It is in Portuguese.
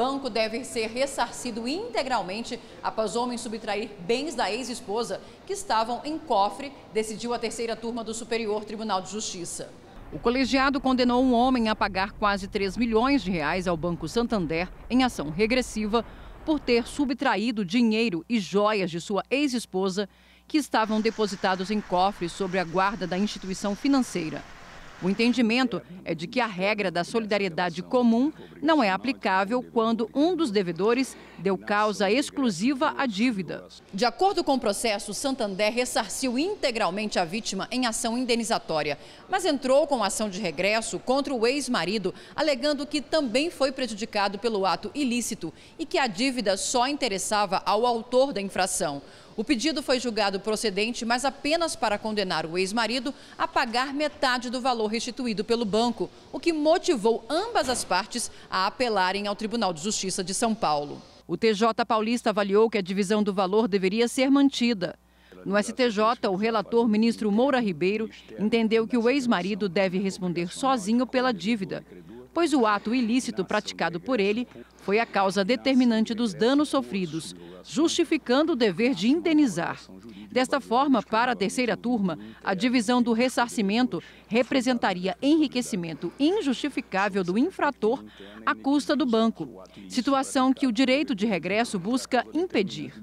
banco deve ser ressarcido integralmente após o homem subtrair bens da ex-esposa que estavam em cofre, decidiu a terceira turma do Superior Tribunal de Justiça. O colegiado condenou um homem a pagar quase 3 milhões de reais ao Banco Santander em ação regressiva por ter subtraído dinheiro e joias de sua ex-esposa que estavam depositados em cofres sobre a guarda da instituição financeira. O entendimento é de que a regra da solidariedade comum não é aplicável quando um dos devedores deu causa exclusiva à dívida. De acordo com o processo, Santander ressarciu integralmente a vítima em ação indenizatória, mas entrou com ação de regresso contra o ex-marido, alegando que também foi prejudicado pelo ato ilícito e que a dívida só interessava ao autor da infração. O pedido foi julgado procedente, mas apenas para condenar o ex-marido a pagar metade do valor restituído pelo banco, o que motivou ambas as partes a apelarem ao Tribunal de Justiça de São Paulo. O TJ paulista avaliou que a divisão do valor deveria ser mantida. No STJ, o relator ministro Moura Ribeiro entendeu que o ex-marido deve responder sozinho pela dívida, pois o ato ilícito praticado por ele foi a causa determinante dos danos sofridos, justificando o dever de indenizar. Desta forma, para a terceira turma, a divisão do ressarcimento representaria enriquecimento injustificável do infrator à custa do banco, situação que o direito de regresso busca impedir.